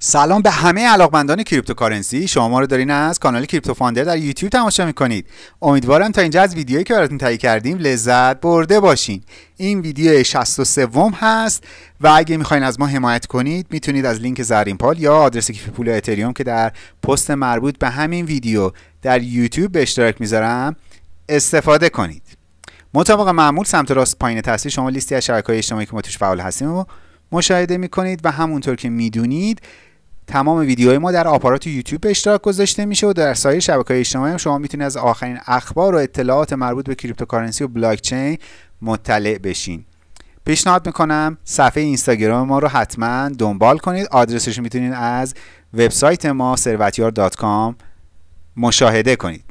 سلام به همه علاقمندان کریپتوکارنسی شما ما رو دارین از کانال کریپتو فاندر در یوتیوب تماشا میکنید امیدوارم تا اینجا از ویدیویی که براتون تهیه کردیم لذت برده باشین این ویدیو 63 هست و اگه میخواین از ما حمایت کنید میتونید از لینک زرین پال یا آدرس کیف پول اتریوم که در پست مربوط به همین ویدیو در یوتیوب به اشتراک میذارم استفاده کنید مطابق معمول سمت راست پایین تصویر شما لیستی از شبکه‌های اجتماعی که ما توش فعال هستیم و مشاهده میکنید و همونطور که میدونید تمام ویدیوهای ما در آپارات یوتیوب به اشتراک گذاشته میشه و در سایر های اجتماعی هم شما میتونید از آخرین اخبار و اطلاعات مربوط به کریپتوکارنسی و بلاک چین مطلع بشین پیشنهاد میکنم صفحه اینستاگرام ما رو حتما دنبال کنید آدرسش میتونید از وبسایت ما ثروتیار.com مشاهده کنید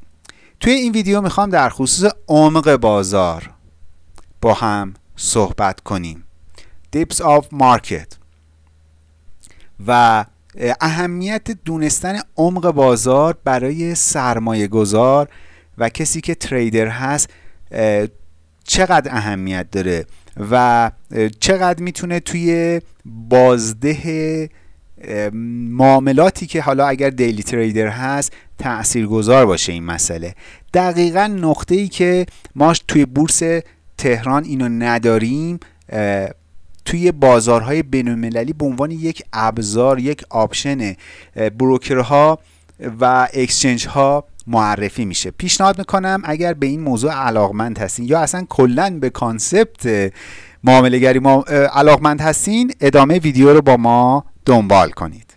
توی این ویدیو میخوام در خصوص عمق بازار با هم صحبت کنیم دیپس آف مارکت و اهمیت دونستن عمق بازار برای سرمایه گذار و کسی که تریدر هست چقدر اهمیت داره و چقدر میتونه توی بازده معاملاتی که حالا اگر دیلی تریدر هست گذار باشه این مسئله دقیقا نقطه ای که ما توی بورس تهران اینو نداریم توی بازارهای بین‌المللی به عنوان یک ابزار یک آپشن بروکرها و اکسچنج ها معرفی میشه پیشنهاد میکنم اگر به این موضوع علاقمند هستین یا اصلا کلا به کانسپت معامله گری علاقمند هستین ادامه ویدیو رو با ما دنبال کنید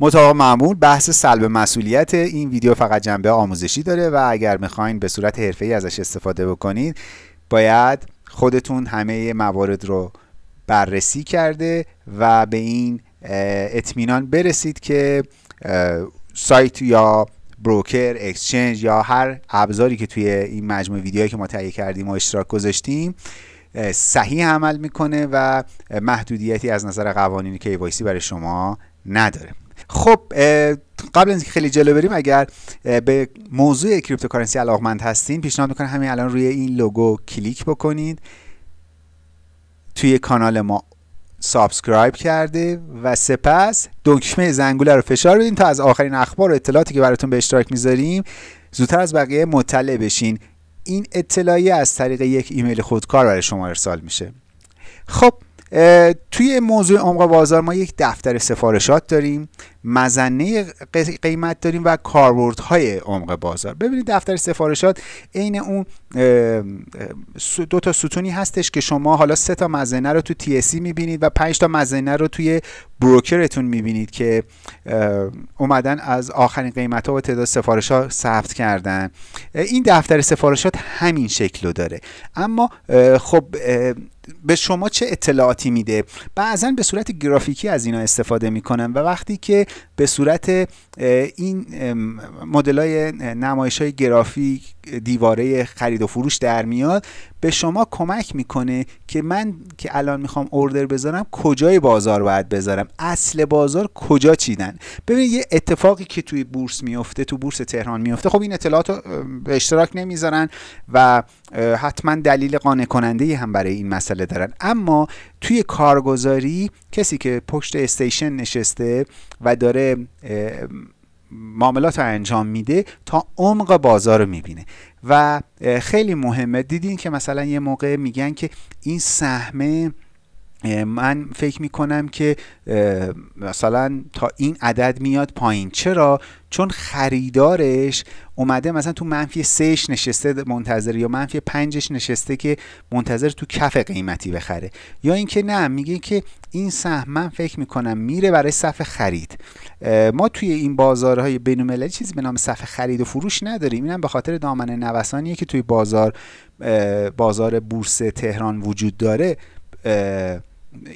مطابق معمول بحث سلب مسئولیت این ویدیو فقط جنبه آموزشی داره و اگر میخواین به صورت حرفه ای ازش استفاده بکنید باید خودتون همه موارد رو بررسی کرده و به این اطمینان برسید که سایت یا بروکر اکسچنج یا هر ابزاری که توی این مجموعه ویدیوهایی که ما تهیه کردیم و اشتراک گذاشتیم صحیح عمل میکنه و محدودیتی از نظر قوانین KYC برای شما نداره خب قبل از اینکه خیلی جلو بریم اگر به موضوع کریپتوکارنسی علاقمند هستین پیشنهاد میکنم همین الان روی این لوگو کلیک بکنید توی کانال ما سابسکرایب کرده و سپس دکمه زنگوله رو فشار بدین تا از آخرین اخبار و اطلاعاتی که براتون به اشتراک میذاریم زودتر از بقیه مطلع بشین این اطلاعیه از طریق یک ایمیل خودکار برای شما ارسال میشه خب توی موضوع عمق بازار ما یک دفتر سفارشات داریم مزنه قیمت داریم و های عمق بازار ببینید دفتر سفارشات عین اون دو تا ستونی هستش که شما حالا سه تا مزنه رو تو تی سی e میبینید و پنج تا مزنه رو توی بروکرتون میبینید که اومدن از آخرین قیمت ها و تعداد سفارش ها ثبت کردن این دفتر سفارشات همین شکل رو داره اما خب به شما چه اطلاعاتی میده بعضا به صورت گرافیکی از اینا استفاده میکنم و وقتی که به صورت این مدل های نمایش های گرافیک دیواره خرید و فروش در میاد به شما کمک میکنه که من که الان میخوام اردر بذارم کجای بازار باید بذارم اصل بازار کجا چیدن ببینید یه اتفاقی که توی بورس میفته تو بورس تهران میفته خب این اطلاعات به اشتراک نمیذارن و حتما دلیل قانع کننده هم برای این مسئله دارن اما توی کارگزاری کسی که پشت استیشن نشسته و داره معاملات رو انجام میده تا عمق بازار رو میبینه و خیلی مهمه دیدین که مثلا یه موقع میگن که این سهمه من فکر می کنم که مثلا تا این عدد میاد پایین چرا چون خریدارش اومده مثلا تو منفی سهش نشسته منتظر یا منفی پنجش نشسته که منتظر تو کف قیمتی بخره یا اینکه نه میگه که این سهم من فکر میکنم میره برای صفحه خرید ما توی این بازارهای بین‌المللی چیزی به نام صفحه خرید و فروش نداریم اینم به خاطر دامنه نوسانی که توی بازار بازار بورس تهران وجود داره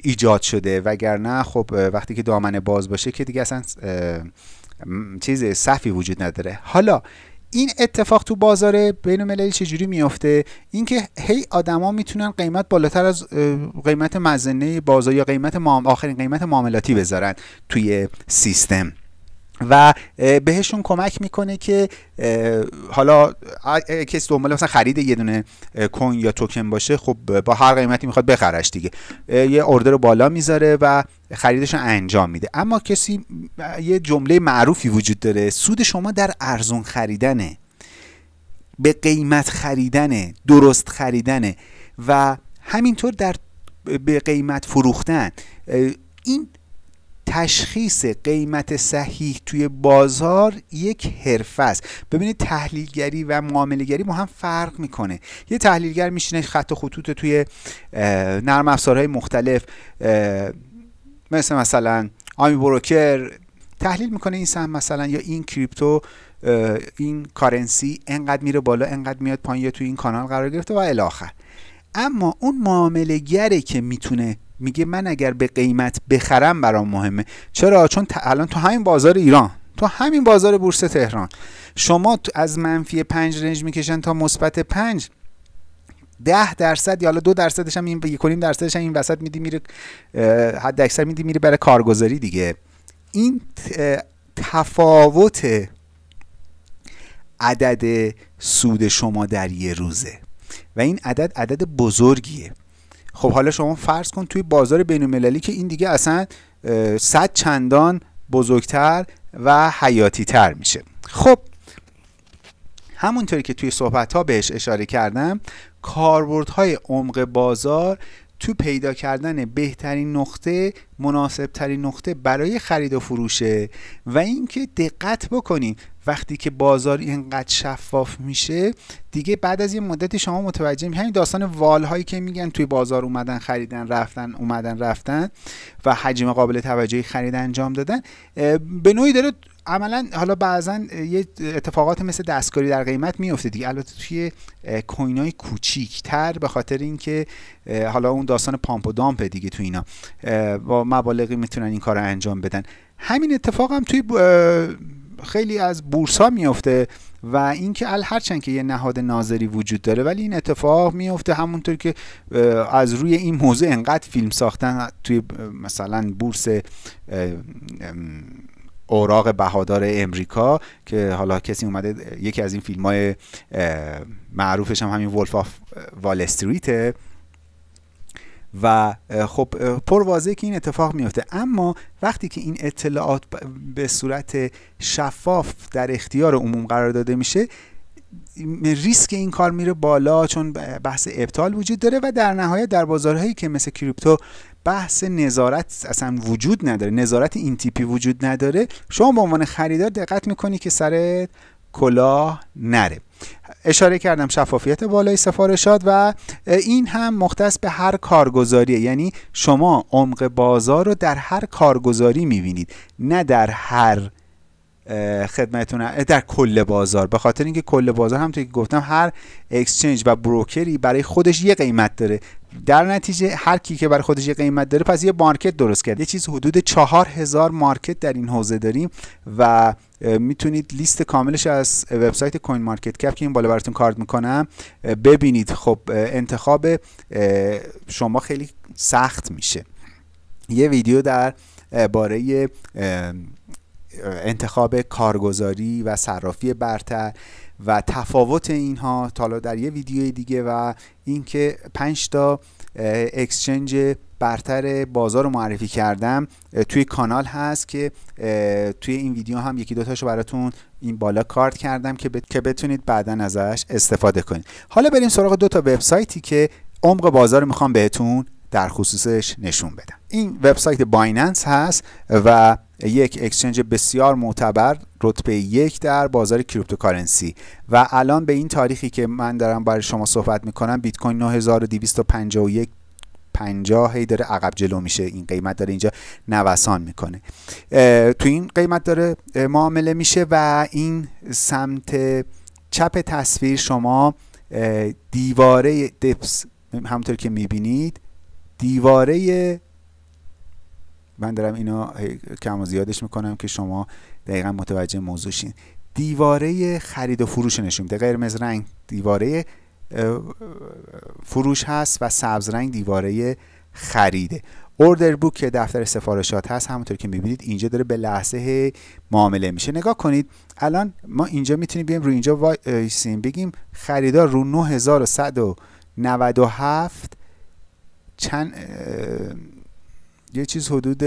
ایجاد شده وگرنه خب وقتی که دامنه باز باشه که دیگه اصلا چیز صفی وجود نداره حالا این اتفاق تو بازار بین المللی چجوری میفته اینکه هی آدما میتونن قیمت بالاتر از قیمت مزنه بازار یا قیمت آخرین قیمت معاملاتی بذارن توی سیستم و بهشون کمک میکنه که حالا کسی دنبال مثلا خرید یه دونه کوین یا توکن باشه خب با هر قیمتی میخواد بخرش دیگه یه اردر رو بالا میذاره و خریدش انجام میده اما کسی یه جمله معروفی وجود داره سود شما در ارزون خریدنه به قیمت خریدنه درست خریدنه و همینطور در به قیمت فروختن این تشخیص قیمت صحیح توی بازار یک حرفه است ببینید تحلیلگری و معاملگری ما هم فرق میکنه یه تحلیلگر میشینه خط و خطوط توی نرم افزارهای مختلف مثل مثلا آمی بروکر تحلیل میکنه این سهم مثلا یا این کریپتو این کارنسی انقدر میره بالا انقدر میاد پایین یا توی این کانال قرار گرفته و الاخر اما اون معاملگره که میتونه میگه من اگر به قیمت بخرم برام مهمه چرا چون الان تو همین بازار ایران تو همین بازار بورس تهران شما از منفی پنج رنج میکشن تا مثبت پنج ده درصد یا دو درصدش هم این یک درصدش هم این وسط میدی میره حد اکثر میدی میره برای کارگزاری دیگه این تفاوت عدد سود شما در یه روزه و این عدد عدد بزرگیه خب حالا شما فرض کن توی بازار بین المللی که این دیگه اصلا صد چندان بزرگتر و حیاتی تر میشه خب همونطوری که توی صحبت ها بهش اشاره کردم های عمق بازار تو پیدا کردن بهترین نقطه مناسبترین نقطه برای خرید و فروشه و اینکه دقت بکنیم وقتی که بازار اینقدر شفاف میشه دیگه بعد از یه مدتی شما متوجه میشین همین داستان وال هایی که میگن توی بازار اومدن خریدن رفتن اومدن رفتن و حجم قابل توجهی خرید انجام دادن به نوعی داره عملا حالا بعضا یه اتفاقات مثل دستکاری در قیمت میفته دیگه البته توی کوچیک تر به خاطر اینکه حالا اون داستان پامپ و دامپ دیگه توی اینا با مبالغی میتونن این کار رو انجام بدن همین اتفاق هم توی خیلی از بورس ها میفته و اینکه ال هرچند که یه نهاد ناظری وجود داره ولی این اتفاق میفته همونطور که از روی این موضوع انقدر فیلم ساختن توی مثلا بورس اوراق بهادار امریکا که حالا کسی اومده یکی از این فیلم های معروفش هم همین ولف آف وال استریته و خب واضحه که این اتفاق میفته اما وقتی که این اطلاعات به صورت شفاف در اختیار عموم قرار داده میشه ریسک این کار میره بالا چون بحث ابطال وجود داره و در نهایت در بازارهایی که مثل کریپتو بحث نظارت اصلا وجود نداره نظارت این تیپی وجود نداره شما به عنوان خریدار دقت میکنی که سر کلاه نره اشاره کردم شفافیت بالای سفارشات و این هم مختص به هر کارگزاریه یعنی شما عمق بازار رو در هر کارگزاری میبینید نه در هر خدمتتون در کل بازار به خاطر اینکه کل بازار هم که گفتم هر اکسچنج و بروکری برای خودش یه قیمت داره در نتیجه هر کی که برای خودش یه قیمت داره پس یه مارکت درست کرد یه چیز حدود چهار هزار مارکت در این حوزه داریم و میتونید لیست کاملش از وبسایت کوین مارکت کپ که این بالا براتون کارد میکنم ببینید خب انتخاب شما خیلی سخت میشه یه ویدیو در باره انتخاب کارگزاری و صرافی برتر و تفاوت اینها حالا در یه ویدیوی دیگه و اینکه 5 تا اکسچنج برتر بازار رو معرفی کردم توی کانال هست که توی این ویدیو هم یکی دوتاشو براتون این بالا کارت کردم که بتونید بعدا ازش استفاده کنید حالا بریم سراغ دو تا وبسایتی که عمق بازار رو میخوام بهتون در خصوصش نشون بدم این وبسایت بایننس هست و یک اکسچنج بسیار معتبر رتبه یک در بازار کریپتوکارنسی و الان به این تاریخی که من دارم برای شما صحبت میکنم بیت کوین 9251 50 هی داره عقب جلو میشه این قیمت داره اینجا نوسان میکنه تو این قیمت داره معامله میشه و این سمت چپ تصویر شما دیواره دپس همونطور که میبینید دیواره من دارم اینا کم و زیادش میکنم که شما دقیقا متوجه موضوع شین دیواره خرید و فروش نشون میده قرمز رنگ دیواره فروش هست و سبز رنگ دیواره خریده اوردر بوک که دفتر سفارشات هست همونطور که میبینید اینجا داره به لحظه معامله میشه نگاه کنید الان ما اینجا میتونیم بیایم رو اینجا وایسیم بگیم خریدار رو 9197 چند یه چیز حدود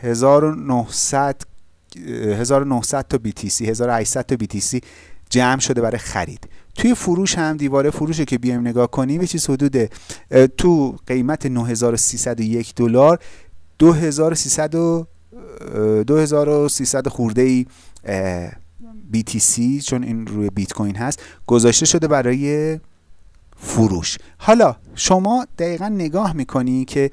1900 1900 تا BTC 1800 تا BTC جمع شده برای خرید توی فروش هم دیواره فروش که بیایم نگاه کنیم یه چیز حدود تو قیمت 9301 دلار 2300 2300 خورده ای BTC چون این روی بیت کوین هست گذاشته شده برای فروش حالا شما دقیقا نگاه میکنی که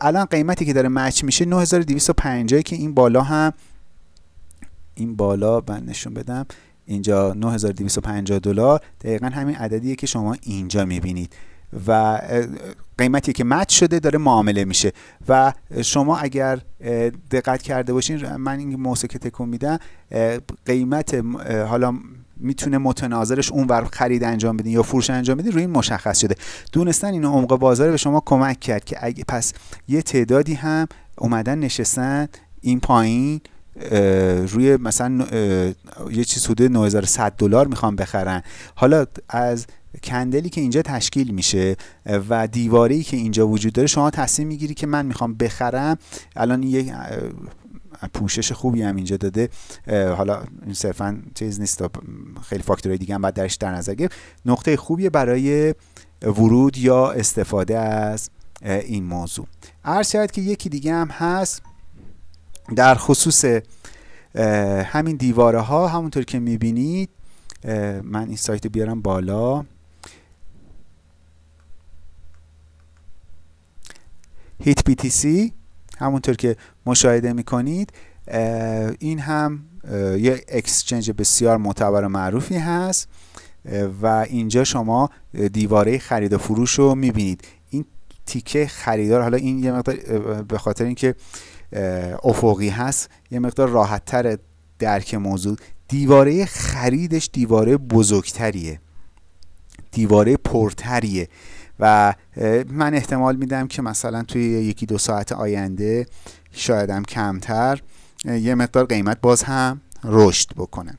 الان قیمتی که داره مچ میشه 9250 که این بالا هم این بالا من نشون بدم اینجا 9250 دلار دقیقا همین عددیه که شما اینجا میبینید و قیمتی که مچ شده داره معامله میشه و شما اگر دقت کرده باشین من این موسیقی تکون میدم قیمت حالا میتونه متناظرش اونور خرید انجام بدین یا فروش انجام بدین روی این مشخص شده دونستن این عمق بازار به شما کمک کرد که اگه پس یه تعدادی هم اومدن نشستن این پایین روی مثلا یه چیز حدود 9100 دلار میخوام بخرن حالا از کندلی که اینجا تشکیل میشه و دیواری که اینجا وجود داره شما تصمیم میگیری که من میخوام بخرم الان یک پوشش خوبی هم اینجا داده حالا این صرفا چیز نیست خیلی فاکتورهای دیگه هم باید درش در نظر گرفت نقطه خوبی برای ورود یا استفاده از این موضوع عرض شاید که یکی دیگه هم هست در خصوص همین دیواره ها همونطور که میبینید من این سایت بیارم بالا هیت همونطور که مشاهده میکنید این هم یه اکسچنج بسیار معتبر و معروفی هست و اینجا شما دیواره خرید و فروش رو میبینید این تیکه خریدار حالا این یه مقدار به خاطر اینکه افقی هست یه مقدار راحت تر درک موضوع دیواره خریدش دیواره بزرگتریه دیواره پرتریه و من احتمال میدم که مثلا توی یکی دو ساعت آینده شایدم کمتر یه مقدار قیمت باز هم رشد بکنه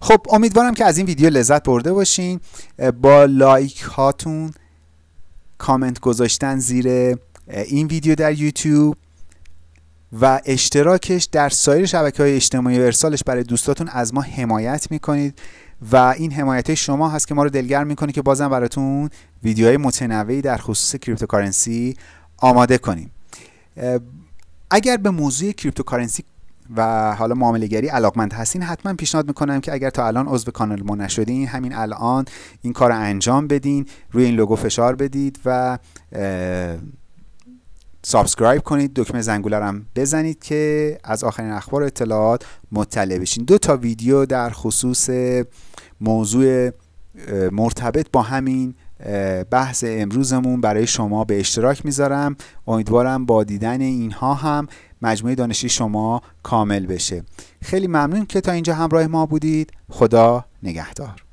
خب امیدوارم که از این ویدیو لذت برده باشین با لایک هاتون کامنت گذاشتن زیر این ویدیو در یوتیوب و اشتراکش در سایر شبکه های اجتماعی و ارسالش برای دوستاتون از ما حمایت میکنید و این حمایت شما هست که ما رو دلگرم میکنه که بازم براتون ویدیوهای متنوعی در خصوص کریپتوکارنسی آماده کنیم اگر به موضوع کریپتوکارنسی و حالا معامله گری علاقمند هستین حتما پیشنهاد میکنم که اگر تا الان عضو کانال ما نشدین همین الان این کار انجام بدین روی این لوگو فشار بدید و سابسکرایب کنید دکمه زنگوله بزنید که از آخرین اخبار و اطلاعات مطلع بشین دو تا ویدیو در خصوص موضوع مرتبط با همین بحث امروزمون برای شما به اشتراک میذارم امیدوارم با دیدن اینها هم مجموعه دانشی شما کامل بشه خیلی ممنون که تا اینجا همراه ما بودید خدا نگهدار